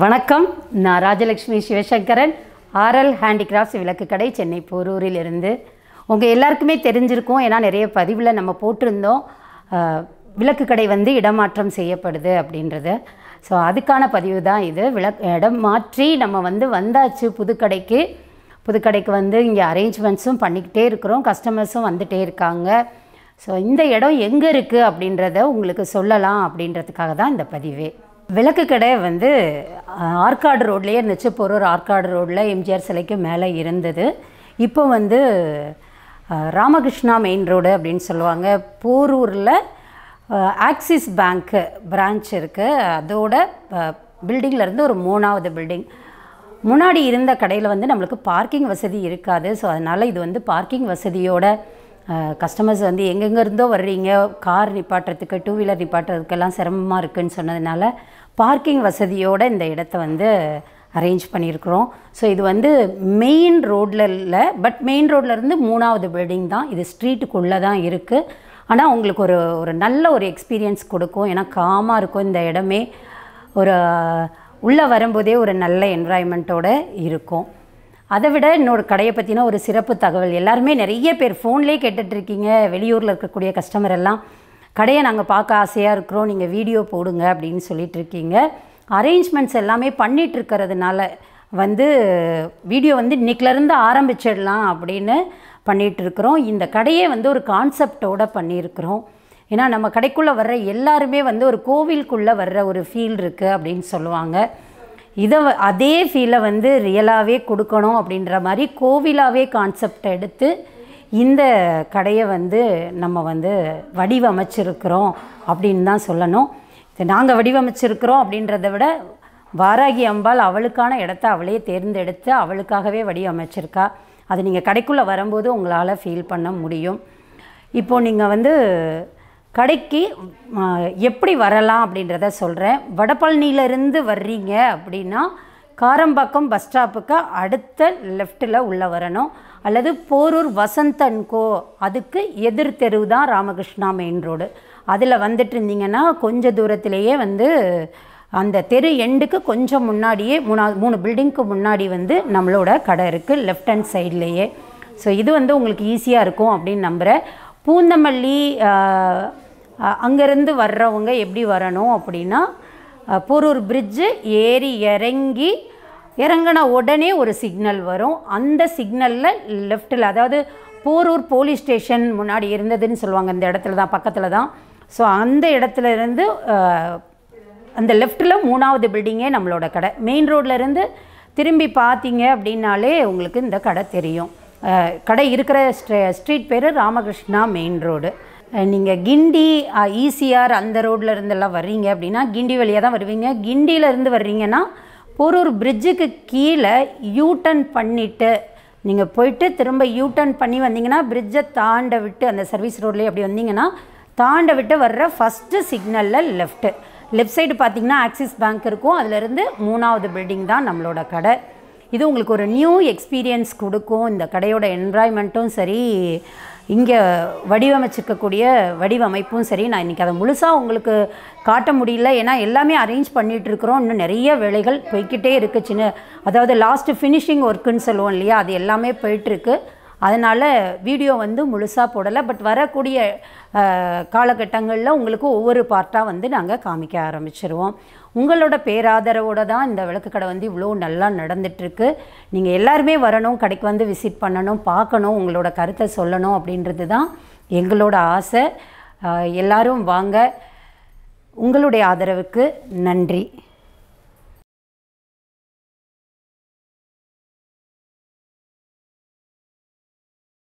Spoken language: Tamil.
வணக்கம் நான் ராஜலக்ஷ்மி சிவசங்கரன் ஆர்எல் ஹேண்டிகிராஃப்ட்ஸ் விளக்கு கடை சென்னை போரூரிலிருந்து உங்கள் எல்லாருக்குமே தெரிஞ்சிருக்கும் ஏன்னா நிறைய பதிவில் நம்ம போட்டிருந்தோம் விளக்கு கடை வந்து இடமாற்றம் செய்யப்படுது அப்படின்றது ஸோ அதுக்கான பதிவு தான் இது விளக் இடம் மாற்றி நம்ம வந்து வந்தாச்சு புதுக்கடைக்கு புதுக்கடைக்கு வந்து இங்கே அரேஞ்ச்மெண்ட்ஸும் பண்ணிக்கிட்டே இருக்கிறோம் கஸ்டமர்ஸும் வந்துகிட்டே இருக்காங்க ஸோ இந்த இடம் எங்கே இருக்குது அப்படின்றத உங்களுக்கு சொல்லலாம் அப்படின்றதுக்காக தான் இந்த பதிவே விளக்கு கடை வந்து ஆற்காடு ரோட்லேயே இருந்துச்சு நெச்சப்போரூர் ஆற்காடு ரோட்டில் எம்ஜிஆர் சிலைக்கு மேலே இருந்தது இப்போ வந்து ராமகிருஷ்ணா மெயின் ரோடு அப்படின்னு சொல்லுவாங்க போரூரில் ஆக்சிஸ் பேங்க்கு பிரான்ச் இருக்குது அதோட பில்டிங்லேருந்து ஒரு மூணாவது பில்டிங் முன்னாடி இருந்த கடையில் வந்து நம்மளுக்கு பார்க்கிங் வசதி இருக்காது ஸோ அதனால் இது வந்து பார்க்கிங் வசதியோட கஸ்டமர்ஸ் வந்து எங்கெங்கே இருந்தோ வர்றீங்க கார் நிப்பாட்டுறதுக்கு டூ வீலர் நிப்பாட்டுறதுக்கெல்லாம் சிரமமாக இருக்குதுன்னு சொன்னதுனால பார்க்கிங் வசதியோடு இந்த இடத்த வந்து அரேஞ்ச் பண்ணியிருக்கிறோம் ஸோ இது வந்து மெயின் ரோட்டில் இல்லை பட் மெயின் ரோட்லேருந்து மூணாவது பில்டிங் தான் இது ஸ்ட்ரீட்டுக்குள்ளே தான் இருக்குது ஆனால் உங்களுக்கு ஒரு ஒரு நல்ல ஒரு எக்ஸ்பீரியன்ஸ் கொடுக்கும் ஏன்னா காமாக இருக்கும் இந்த இடமே ஒரு உள்ளே வரும்போதே ஒரு நல்ல என்வாயன்மெண்ட்டோடு இருக்கும் அதை விட இன்னொரு கடையை பற்றின ஒரு சிறப்பு தகவல் எல்லாருமே நிறைய பேர் ஃபோன்லேயே கேட்டுட்ருக்கீங்க வெளியூரில் இருக்கக்கூடிய கஸ்டமர் எல்லாம் கடையை நாங்கள் பார்க்க ஆசையாக இருக்கிறோம் நீங்கள் வீடியோ போடுங்க அப்படின்னு சொல்லிட்டு இருக்கீங்க அரேஞ்ச்மெண்ட்ஸ் எல்லாமே பண்ணிட்டு இருக்கிறதுனால வந்து வீடியோ வந்து இன்றைக்கிலேருந்து ஆரம்பிச்சிடலாம் அப்படின்னு பண்ணிகிட்டு இருக்கிறோம் இந்த கடையே வந்து ஒரு கான்செப்டோடு பண்ணியிருக்கிறோம் ஏன்னா நம்ம கடைக்குள்ளே வர்ற எல்லாருமே வந்து ஒரு கோவிலுக்குள்ளே வர்ற ஒரு ஃபீல் இருக்குது அப்படின்னு சொல்லுவாங்க இதை அதே ஃபீலை வந்து ரியலாகவே கொடுக்கணும் அப்படின்ற மாதிரி கோவிலாகவே கான்செப்டை எடுத்து இந்த கடையை வந்து நம்ம வந்து வடிவமைச்சிருக்கிறோம் அப்படின்னு தான் சொல்லணும் நாங்கள் வடிவமைச்சிருக்கிறோம் அப்படின்றத விட வாராகி அம்பாள் அவளுக்கான இடத்த அவளையே தேர்ந்தெடுத்து அவளுக்காகவே வடிவமைச்சிருக்கா அது நீங்கள் கடைக்குள்ளே வரும்போது உங்களால் ஃபீல் பண்ண முடியும் இப்போது நீங்கள் வந்து கடைக்கு எப்படி வரலாம் அப்படின்றத சொல்கிறேன் வடபழனியிலேருந்து வர்றீங்க அப்படின்னா காரம்பாக்கம் பஸ் ஸ்டாப்புக்கு அடுத்த லெஃப்ட்டில் உள்ளே வரணும் அல்லது போரூர் வசந்த் அண்ட் கோ அதுக்கு எதிர் தெரு தான் ராமகிருஷ்ணா மெயின் ரோடு அதில் வந்துட்டு இருந்தீங்கன்னா கொஞ்சம் தூரத்திலேயே வந்து அந்த தெரு எண்டுக்கு கொஞ்சம் முன்னாடியே மூணா மூணு பில்டிங்க்கு முன்னாடி வந்து நம்மளோட கடை இருக்குது லெஃப்ட் ஹேண்ட் சைட்லேயே ஸோ இது வந்து உங்களுக்கு ஈஸியாக இருக்கும் அப்படின்னு நம்புகிறேன் பூந்தமல்லி அங்கேருந்து வர்றவங்க எப்படி வரணும் அப்படின்னா போரூர் பிரிட்ஜு ஏறி இறங்கி இறங்கின உடனே ஒரு சிக்னல் வரும் அந்த சிக்னலில் லெஃப்ட்டில் அதாவது போரூர் போலீஸ் ஸ்டேஷன் முன்னாடி இருந்ததுன்னு சொல்லுவாங்க இந்த இடத்துல தான் பக்கத்தில் தான் ஸோ அந்த இடத்துல இருந்து அந்த லெஃப்ட்டில் மூணாவது பில்டிங்கே நம்மளோட கடை மெயின் ரோட்லேருந்து திரும்பி பார்த்தீங்க அப்படின்னாலே உங்களுக்கு இந்த கடை தெரியும் கடை இருக்கிற ஸ்ட்ரீட் பேர் ராமகிருஷ்ணா மெயின் ரோடு நீங்கள் கிண்டி ஈசிஆர் அந்த ரோட்டில் இருந்தெல்லாம் வர்றீங்க அப்படின்னா கிண்டி வழியாக தான் வருவீங்க கிண்டியிலேருந்து வர்றீங்கன்னா போரூர் பிரிட்ஜுக்கு கீழே யூட்டன் பண்ணிவிட்டு நீங்கள் போயிட்டு திரும்ப யூட்டன் பண்ணி வந்தீங்கன்னா பிரிட்ஜை தாண்ட விட்டு அந்த சர்வீஸ் ரோட்லேயே அப்படி வந்தீங்கன்னா தாண்ட விட்டு வர்ற ஃபஸ்ட்டு சிக்னலில் லெஃப்ட்டு லெஃப்ட் சைடு பார்த்தீங்கன்னா ஆக்சிஸ் பேங்க் இருக்கும் அதுலேருந்து மூணாவது பில்டிங் தான் நம்மளோட கடை இது உங்களுக்கு ஒரு நியூ எக்ஸ்பீரியன்ஸ் கொடுக்கும் இந்த கடையோட என்வாயன்மெண்ட்டும் சரி இங்கே வடிவமைச்சிருக்கக்கூடிய வடிவமைப்பும் சரி நான் இன்றைக்கி அதை முழுசாக உங்களுக்கு காட்ட முடியல ஏன்னா எல்லாமே அரேஞ்ச் பண்ணிகிட்ருக்குறோம் இன்னும் நிறைய வேலைகள் போய்கிட்டே இருக்குது சின்ன அதாவது லாஸ்ட்டு ஃபினிஷிங் ஒர்க்குன்னு சொல்லுவோம் இல்லையா அது எல்லாமே போயிட்டுருக்கு அதனால் வீடியோ வந்து முழுசாக போடலை பட் வரக்கூடிய காலகட்டங்களில் உங்களுக்கு ஒவ்வொரு பார்ட்டாக வந்து நாங்கள் காமிக்க ஆரம்பிச்சிருவோம் உங்களோட பேராதரவோடு தான் இந்த விளக்கு கடை வந்து இவ்வளோ நல்லா நடந்துகிட்ருக்கு நீங்கள் எல்லாருமே வரணும் கடைக்கு வந்து விசிட் பண்ணணும் பார்க்கணும் உங்களோட கருத்தை சொல்லணும் அப்படின்றது தான் எங்களோட ஆசை எல்லோரும் வாங்க உங்களுடைய ஆதரவுக்கு நன்றி